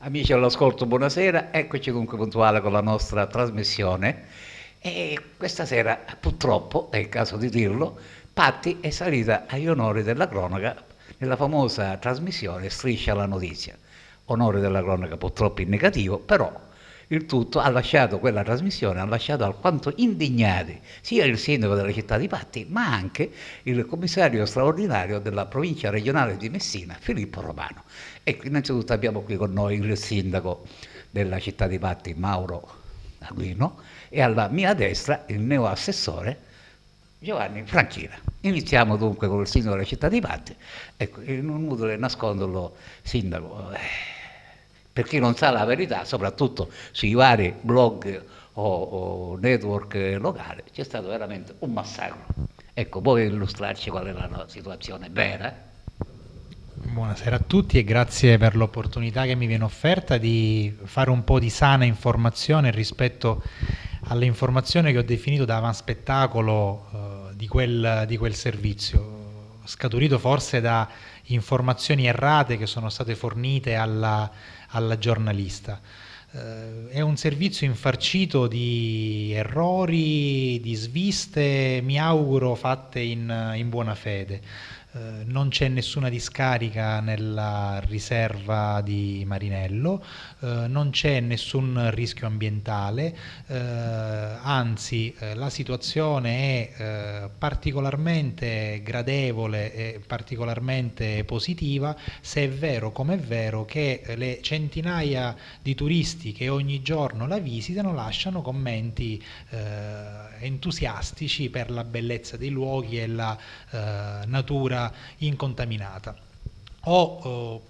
Amici all'ascolto, buonasera, eccoci comunque puntuale con la nostra trasmissione e questa sera purtroppo, è il caso di dirlo, Patti è salita agli onori della cronaca nella famosa trasmissione Striscia la notizia. Onore della cronaca purtroppo in negativo, però il tutto ha lasciato quella trasmissione, ha lasciato alquanto indignati sia il sindaco della città di Patti, ma anche il commissario straordinario della provincia regionale di Messina, Filippo Romano. Ecco, innanzitutto abbiamo qui con noi il sindaco della città di Patti, Mauro Aguino, e alla mia destra il neoassessore Giovanni Franchina. Iniziamo dunque con il sindaco della città di Patti. Ecco, in un mutole nascondolo, sindaco. Eh per chi non sa la verità, soprattutto sui vari blog o, o network locali, c'è stato veramente un massacro. Ecco, puoi illustrarci qual è la situazione vera? Buonasera a tutti e grazie per l'opportunità che mi viene offerta di fare un po' di sana informazione rispetto all'informazione che ho definito da avanspettacolo eh, di, quel, di quel servizio scaturito forse da informazioni errate che sono state fornite alla, alla giornalista. Eh, è un servizio infarcito di errori, di sviste, mi auguro fatte in, in buona fede. Eh, non c'è nessuna discarica nella riserva di Marinello, eh, non c'è nessun rischio ambientale, eh, anzi eh, la situazione è eh, particolarmente gradevole e particolarmente positiva se è vero come è vero che le centinaia di turisti che ogni giorno la visitano lasciano commenti entusiastici per la bellezza dei luoghi e la natura incontaminata. Ho eh,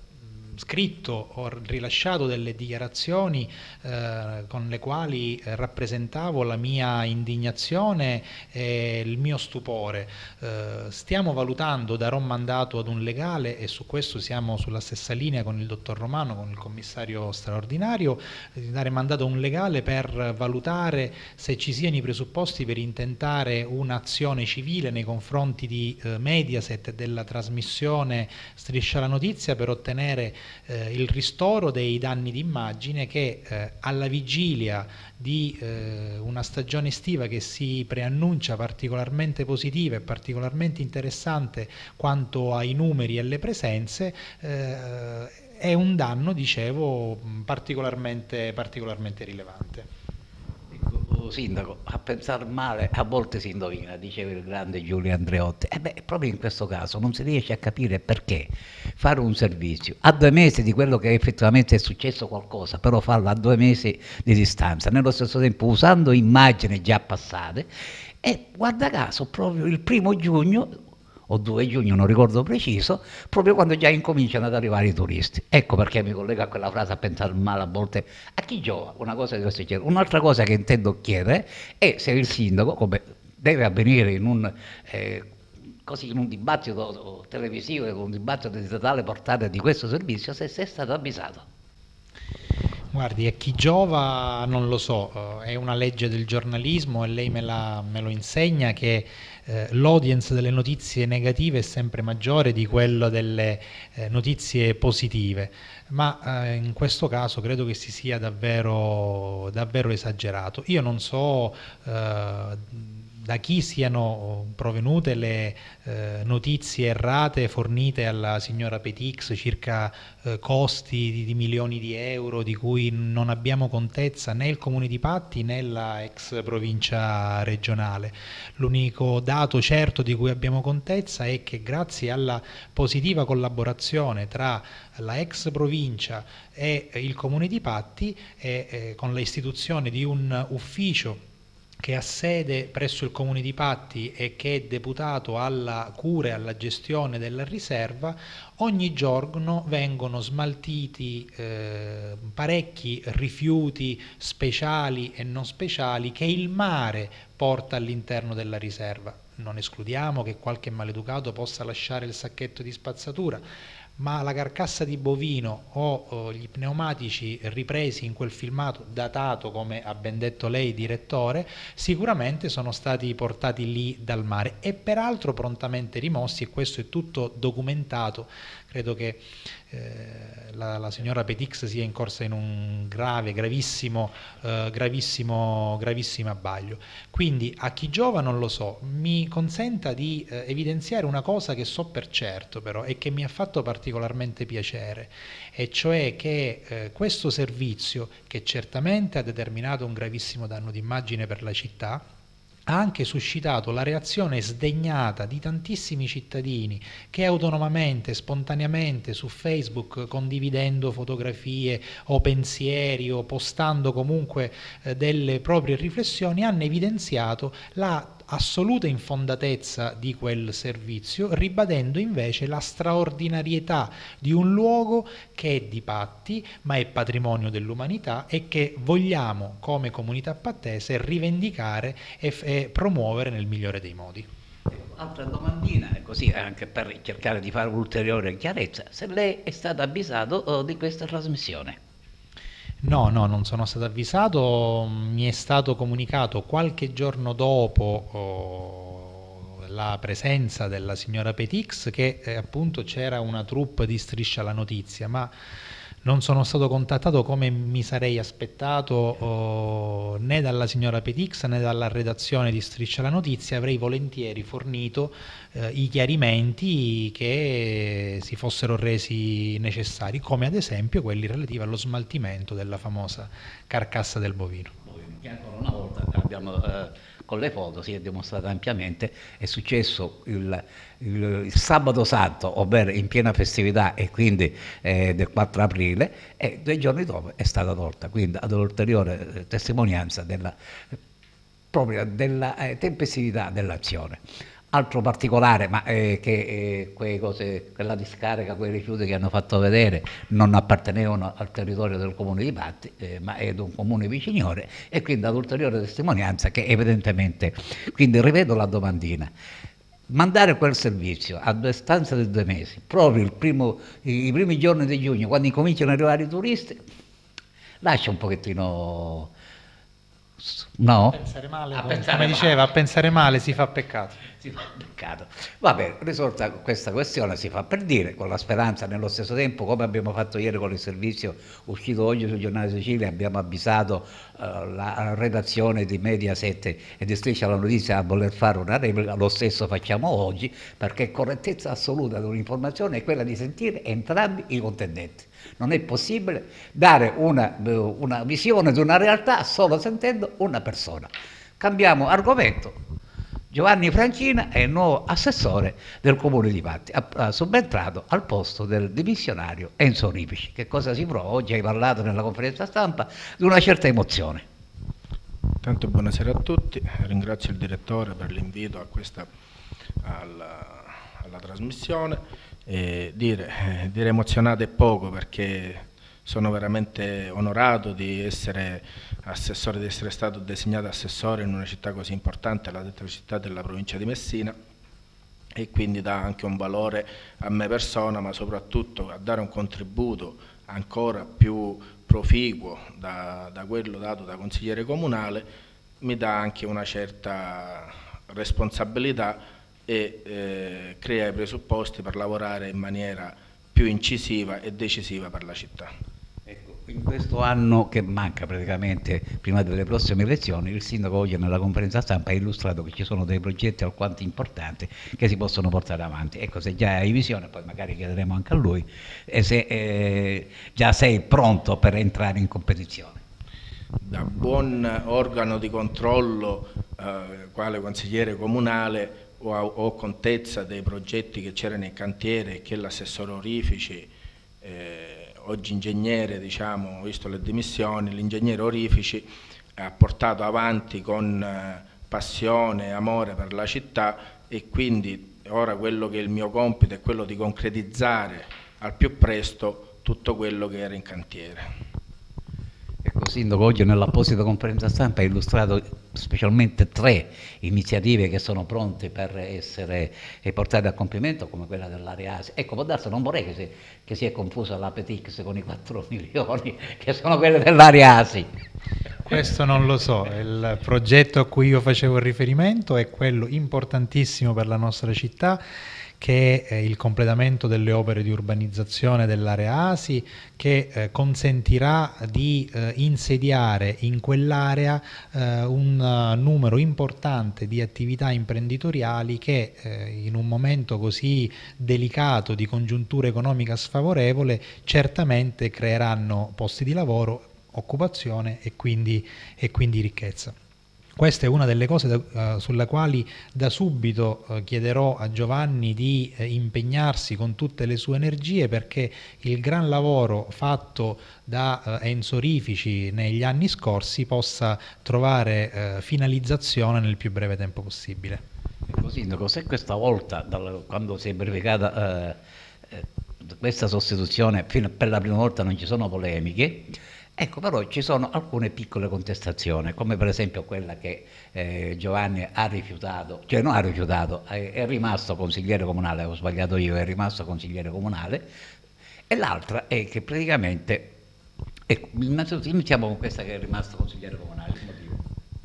scritto o rilasciato delle dichiarazioni eh, con le quali eh, rappresentavo la mia indignazione e il mio stupore. Eh, stiamo valutando, darò mandato ad un legale e su questo siamo sulla stessa linea con il dottor Romano, con il commissario straordinario, eh, di dare mandato a un legale per valutare se ci siano i presupposti per intentare un'azione civile nei confronti di eh, Mediaset e della trasmissione Striscia la notizia per ottenere eh, il ristoro dei danni d'immagine che eh, alla vigilia di eh, una stagione estiva che si preannuncia particolarmente positiva e particolarmente interessante quanto ai numeri e alle presenze, eh, è un danno, dicevo, particolarmente, particolarmente rilevante sindaco, a pensare male a volte si indovina, diceva il grande Giulio Andreotti. E eh beh, proprio in questo caso non si riesce a capire perché fare un servizio a due mesi di quello che effettivamente è successo qualcosa, però farlo a due mesi di distanza, nello stesso tempo usando immagini già passate. E guarda caso, proprio il primo giugno o 2 giugno, non ricordo preciso, proprio quando già incominciano ad arrivare i turisti. Ecco perché mi collego a quella frase a pensare male a volte a chi giova una cosa di questo genere. Un'altra cosa che intendo chiedere è se il sindaco, come deve avvenire in un... Eh, così in un dibattito televisivo, in un dibattito di totale portata di questo servizio, se è stato avvisato. Guardi, a chi giova non lo so, eh, è una legge del giornalismo e lei me, la, me lo insegna che eh, l'audience delle notizie negative è sempre maggiore di quella delle eh, notizie positive, ma eh, in questo caso credo che si sia davvero, davvero esagerato. Io non so eh, da chi siano provenute le eh, notizie errate fornite alla signora Petix circa eh, costi di, di, milioni di euro di cui non abbiamo contezza né il comune di Patti né la ex provincia regionale. L'unico dato certo di cui abbiamo contezza è che grazie alla positiva collaborazione tra la ex provincia e il comune di Patti e eh, con l'istituzione di un ufficio che ha sede presso il Comune di Patti e che è deputato alla cura e alla gestione della riserva, ogni giorno vengono smaltiti eh, parecchi rifiuti speciali e non speciali che il mare porta all'interno della riserva. Non escludiamo che qualche maleducato possa lasciare il sacchetto di spazzatura, ma la carcassa di bovino o, o gli pneumatici ripresi in quel filmato datato, come ha ben detto lei direttore, sicuramente sono stati portati lì dal mare e peraltro prontamente rimossi e questo è tutto documentato Credo che eh, la, la, signora Petix sia incorsa in un grave, gravissimo, eh, gravissimo, gravissimo abbaglio. Quindi a chi giova non lo so, mi consenta di eh, evidenziare una cosa che so per certo però e che mi ha fatto particolarmente piacere, e cioè che eh, questo servizio che certamente ha determinato un gravissimo danno d'immagine per la città, ha anche suscitato la reazione sdegnata di tantissimi cittadini che autonomamente, spontaneamente su Facebook condividendo fotografie o pensieri o postando comunque eh, delle proprie riflessioni hanno evidenziato la assoluta infondatezza di quel servizio, ribadendo invece la straordinarietà di un luogo che è di patti, ma è patrimonio dell'umanità e che vogliamo come comunità pattese rivendicare e, e promuovere nel migliore dei modi. Altra domandina, così anche per cercare di fare un'ulteriore chiarezza, se lei è stato avvisato oh, di questa trasmissione? No, no, non sono stato avvisato, mi è stato comunicato qualche giorno dopo oh, la presenza della signora Petix che eh, appunto c'era una troupe di Striscia la Notizia, ma non sono stato contattato come mi sarei aspettato oh, né dalla signora Petix né dalla redazione di Striscia la Notizia, avrei volentieri fornito eh, i chiarimenti che si fossero resi necessari, come ad esempio quelli relativi allo smaltimento della famosa carcassa del bovino. Che ancora una volta abbiamo... Eh con le foto si è dimostrato ampiamente, è successo il, il, il sabato santo, ovvero in piena festività e quindi eh, del 4 aprile, e due giorni dopo è stata tolta, quindi ad un'ulteriore eh, testimonianza della, proprio della eh, tempestività dell'azione. Altro particolare, ma eh, che eh, cose, quella discarica, quei rifiuti che hanno fatto vedere non appartenevano al territorio del comune di Patti, eh, ma è di un comune viciniore e quindi ad ulteriore testimonianza che evidentemente, quindi rivedo la domandina, mandare quel servizio a due stanze di due mesi, proprio primo, i primi giorni di giugno, quando incominciano ad arrivare i turisti, lascia un pochettino No? Pensare male, a pensare come male. diceva, a pensare male si fa peccato. Si fa peccato. Vabbè, risolta questa questione si fa per dire, con la speranza nello stesso tempo, come abbiamo fatto ieri con il servizio uscito oggi sul giornale Sicilia, abbiamo avvisato uh, la redazione di Mediaset e di Striscia la Notizia a voler fare una replica, lo stesso facciamo oggi, perché correttezza assoluta di un'informazione è quella di sentire entrambi i contendenti. Non è possibile dare una, eh, una visione di una realtà solo sentendo una persona. Cambiamo argomento. Giovanni Francina è il nuovo assessore del comune di Patti, subentrato al posto del dimissionario Enzo Ripici. Che cosa si prova? Oggi hai parlato nella conferenza stampa di una certa emozione. Tanto buonasera a tutti, ringrazio il direttore per l'invito a questa alla alla trasmissione. E dire, dire emozionato è poco perché sono veramente onorato di essere assessore, di essere stato designato assessore in una città così importante, la terza città della provincia di Messina e quindi dà anche un valore a me persona ma soprattutto a dare un contributo ancora più proficuo da, da quello dato da consigliere comunale mi dà anche una certa responsabilità e eh, crea i presupposti per lavorare in maniera più incisiva e decisiva per la città. Ecco, in questo anno che manca praticamente prima delle prossime elezioni, il sindaco oggi nella conferenza stampa ha illustrato che ci sono dei progetti alquanto importanti che si possono portare avanti. Ecco, se già hai visione, poi magari chiederemo anche a lui, e se eh, già sei pronto per entrare in competizione. Da buon organo di controllo, eh, quale consigliere comunale, ho, ho contezza dei progetti che c'erano in cantiere e che l'assessore Orifici, eh, oggi ingegnere, diciamo, visto le dimissioni, l'ingegnere Orifici ha portato avanti con eh, passione e amore per la città e quindi ora quello che è il mio compito è quello di concretizzare al più presto tutto quello che era in cantiere. Ecco Sindaco, oggi nell'apposita conferenza stampa ha illustrato specialmente tre iniziative che sono pronte per essere portate a compimento, come quella dell'area dell'Areasi. Ecco, può non vorrei che si, che si è confusa la Petix con i 4 milioni che sono quelle dell'area dell'Areasi. Questo non lo so, il progetto a cui io facevo riferimento è quello importantissimo per la nostra città che è eh, il completamento delle opere di urbanizzazione dell'area ASI che eh, consentirà di eh, insediare in quell'area eh, un uh, numero importante di attività imprenditoriali che eh, in un momento così delicato di congiuntura economica sfavorevole certamente creeranno posti di lavoro, occupazione e quindi, e quindi ricchezza. Questa è una delle cose da, uh, sulla quali da subito uh, chiederò a Giovanni di eh, impegnarsi con tutte le sue energie perché il gran lavoro fatto da uh, Enzo Rifici negli anni scorsi possa trovare finalizzazione nel più breve tempo possibile. Così, Sindaco, se questa volta, dal, quando si è brevicata questa sostituzione, per la prima volta non ci sono polemiche, Ecco, però ci sono alcune piccole contestazioni, come per esempio quella che eh, Giovanni ha rifiutato, cioè non ha rifiutato, è, è rimasto consigliere comunale, ho sbagliato io, è rimasto consigliere comunale, e l'altra è che praticamente, ecco, innanzitutto iniziamo con questa che è rimasto consigliere comunale,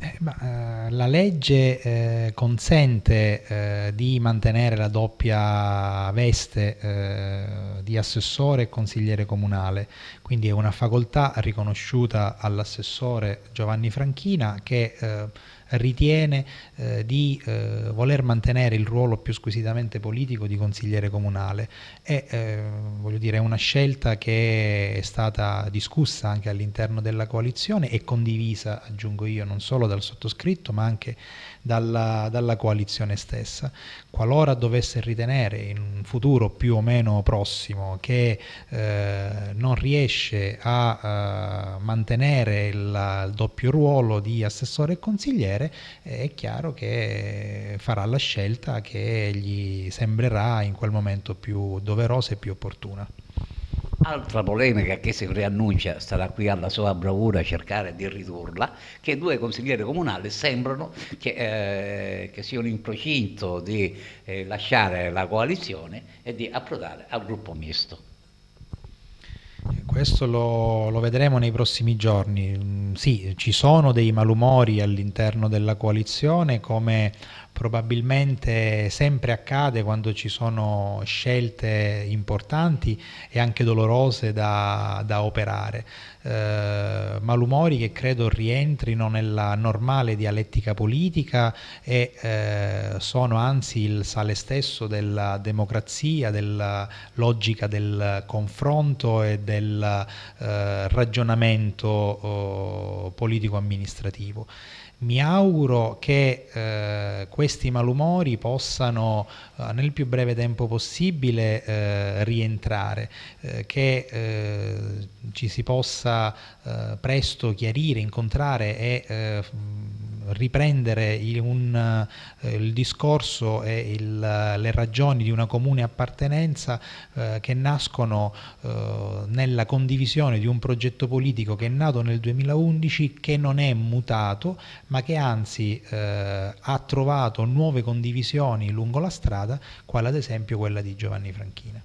eh, ma, eh, la legge eh, consente eh, di mantenere la doppia veste eh, di assessore e consigliere comunale, quindi è una facoltà riconosciuta all'assessore Giovanni Franchina che eh, ritiene eh, di eh, voler mantenere il ruolo più squisitamente politico di consigliere comunale e eh, voglio dire è una scelta che è stata discussa anche all'interno della coalizione e condivisa, aggiungo io, non solo dal sottoscritto ma anche dalla, dalla coalizione stessa. Qualora dovesse ritenere in un futuro più o meno prossimo che eh, non riesce a eh, mantenere il, il, doppio ruolo di assessore e consigliere, eh, è chiaro che farà la scelta che gli sembrerà in quel momento più doverosa e più opportuna. Altra polemica che si preannuncia sarà qui alla sua bravura cercare di ridurla, che due consiglieri comunali sembrano che, eh, che siano in procinto di eh, lasciare la coalizione e di approdare al gruppo misto. Questo lo, lo, vedremo nei prossimi giorni. Mm, sì, ci sono dei malumori all'interno della coalizione, come probabilmente sempre accade quando ci sono scelte importanti e anche dolorose da, da operare. Eh, malumori che credo rientrino nella normale dialettica politica e eh, sono anzi il sale stesso della democrazia, della logica del confronto e del eh, ragionamento oh, politico-amministrativo. Mi auguro che eh, questi malumori possano eh, nel più breve tempo possibile eh, rientrare, eh, che eh, ci si possa eh, presto chiarire, incontrare e riprendere il, un, eh, il discorso e il, eh, le ragioni di una comune appartenenza eh, che nascono eh, nella condivisione di un progetto politico che è nato nel 2011, che non è mutato, ma che anzi eh, ha trovato nuove condivisioni lungo la strada, quale ad esempio quella di Giovanni Franchina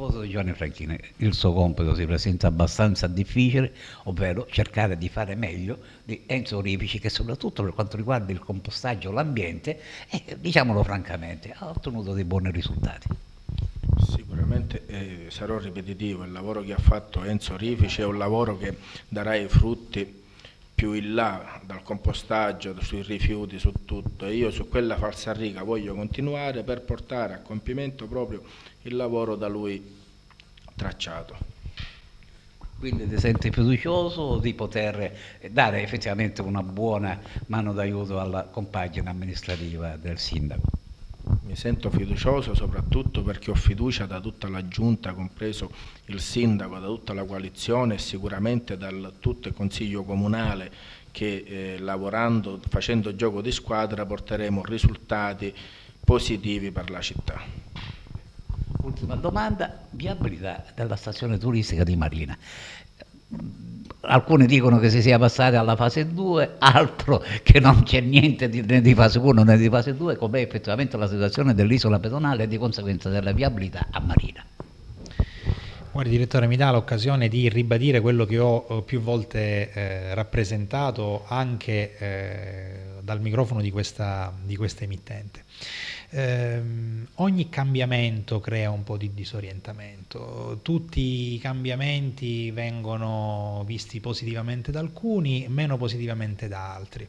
proposito di Giovanni Franchini, il suo compito si presenta abbastanza difficile, ovvero cercare di fare meglio di Enzo Ripici che soprattutto per quanto riguarda il compostaggio, l'ambiente, eh, diciamolo francamente, ha ottenuto dei buoni risultati. Sicuramente eh, sarò ripetitivo, il lavoro che ha fatto Enzo Rifici è un lavoro che darà i frutti più in là dal compostaggio, sui rifiuti, su tutto e io su quella falsa riga voglio continuare per portare a compimento proprio il lavoro da lui tracciato. Quindi ti senti fiducioso di poter eh, dare effettivamente una buona mano d'aiuto alla compagine amministrativa del sindaco? Mi sento fiducioso soprattutto perché ho fiducia da tutta la Giunta, compreso il Sindaco, da tutta la coalizione e sicuramente da tutto il Consiglio Comunale che eh, lavorando, facendo gioco di squadra porteremo risultati positivi per la città. Ultima domanda, viabilità della stazione turistica di Marina alcuni dicono che si sia passati alla fase 2, altro che non c'è niente di, né di fase 1 né di fase 2, com'è effettivamente la situazione dell'isola pedonale e di conseguenza della viabilità a Marina. Guardi direttore, mi dà l'occasione di ribadire quello che ho eh, più volte eh, rappresentato anche eh, dal microfono di questa, di questa emittente ehm, ogni cambiamento crea un po' di disorientamento, tutti i cambiamenti vengono visti positivamente da alcuni, meno positivamente da altri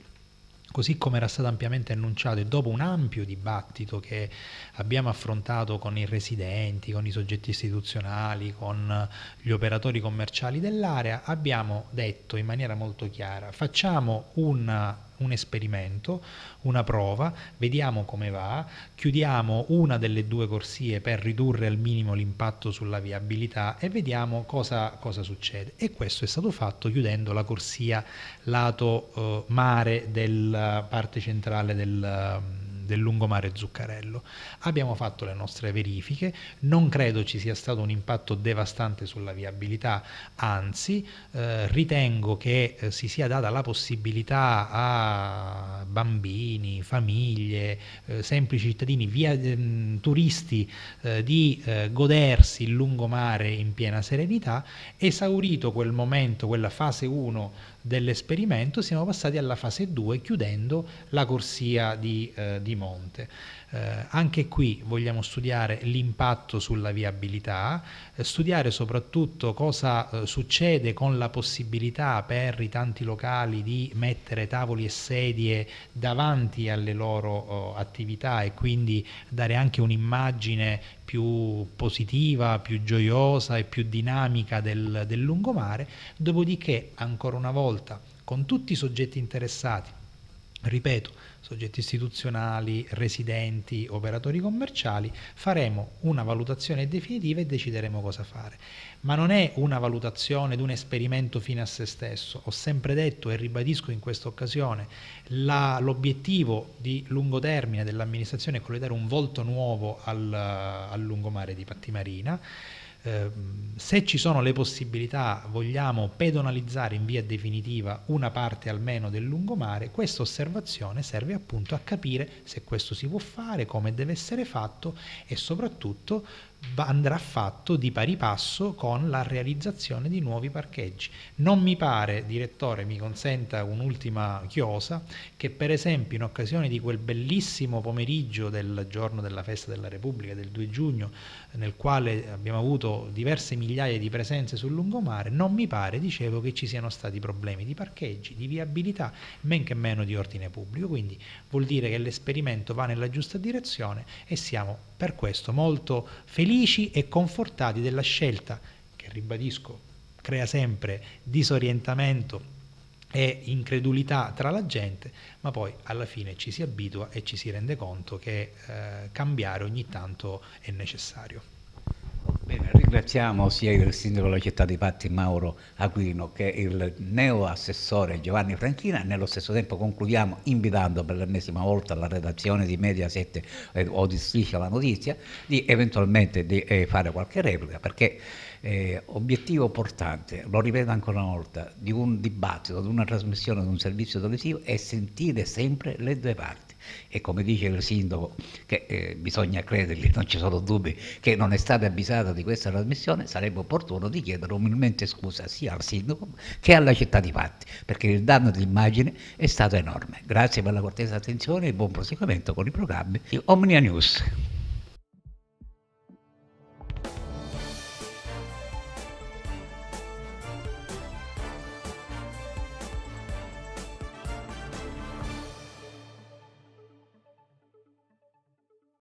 così come era stato ampiamente annunciato e dopo un ampio dibattito che abbiamo affrontato con i residenti, con i soggetti istituzionali, con gli operatori commerciali dell'area, abbiamo detto in maniera molto chiara facciamo una un esperimento, una prova, vediamo come va, chiudiamo una delle due corsie per ridurre al minimo l'impatto sulla viabilità e vediamo cosa, cosa succede. E questo è stato fatto chiudendo la corsia lato eh, mare della parte centrale del del lungomare Zuccarello. Abbiamo fatto le nostre verifiche, non credo ci sia stato un impatto devastante sulla viabilità, anzi eh, ritengo che eh, si sia data la possibilità a bambini, famiglie, eh, semplici cittadini, via, ehm, turisti eh, di eh, godersi il lungomare in piena serenità, esaurito quel momento, quella fase 1 dell'esperimento siamo passati alla fase 2 chiudendo la corsia di, eh, di monte. Eh, anche qui vogliamo studiare l'impatto sulla viabilità, eh, studiare soprattutto cosa eh, succede con la possibilità per i tanti locali di mettere tavoli e sedie davanti alle loro oh, attività e quindi dare anche un'immagine più positiva, più gioiosa e più dinamica del, del lungomare, dopodiché ancora una volta con tutti i soggetti interessati ripeto, soggetti istituzionali, residenti, operatori commerciali, faremo una valutazione definitiva e decideremo cosa fare. Ma non è una valutazione di un esperimento fine a se stesso. Ho sempre detto e ribadisco in questa occasione l'obiettivo di lungo termine dell'amministrazione è quello di dare un volto nuovo al, al lungomare di Patti Marina. Ehm, se ci sono le possibilità, vogliamo pedonalizzare in via definitiva una parte almeno del lungomare, questa osservazione serve appunto a capire se questo si può fare, come deve essere fatto e soprattutto andrà fatto di pari passo con la realizzazione di nuovi parcheggi. Non mi pare, direttore, mi consenta un'ultima chiosa, che per esempio in occasione di quel bellissimo pomeriggio del giorno della festa della Repubblica del 2 giugno, nel quale abbiamo avuto diverse migliaia di presenze sul lungomare, non mi pare, dicevo, che ci siano stati problemi di parcheggi, di viabilità, men che meno di ordine pubblico. Quindi vuol dire che l'esperimento va nella giusta direzione e siamo per questo molto felici e confortati della scelta, che ribadisco crea sempre disorientamento e incredulità tra la gente, ma poi alla fine ci si abitua e ci si rende conto che eh, cambiare ogni tanto è necessario. Bene, ringraziamo sia il sindaco della città di Patti Mauro Aquino che il neo assessore Giovanni Franchina. Nello stesso tempo concludiamo invitando per l'ennesima volta la redazione di Mediaset eh, o di Striscia la Notizia di eventualmente di, eh, fare qualche replica perché eh, obiettivo portante, lo ripeto ancora una volta, di un dibattito, di una trasmissione, di un servizio televisivo è sentire sempre le due parti. E come dice il sindaco, che eh, bisogna credergli, non ci sono dubbi, che non è stata avvisata di questa trasmissione, sarebbe opportuno di chiedere umilmente scusa sia al sindaco che alla città di Patti, perché il danno dell'immagine è stato enorme. Grazie per la cortesa attenzione e buon proseguimento con i programmi di Omnia News.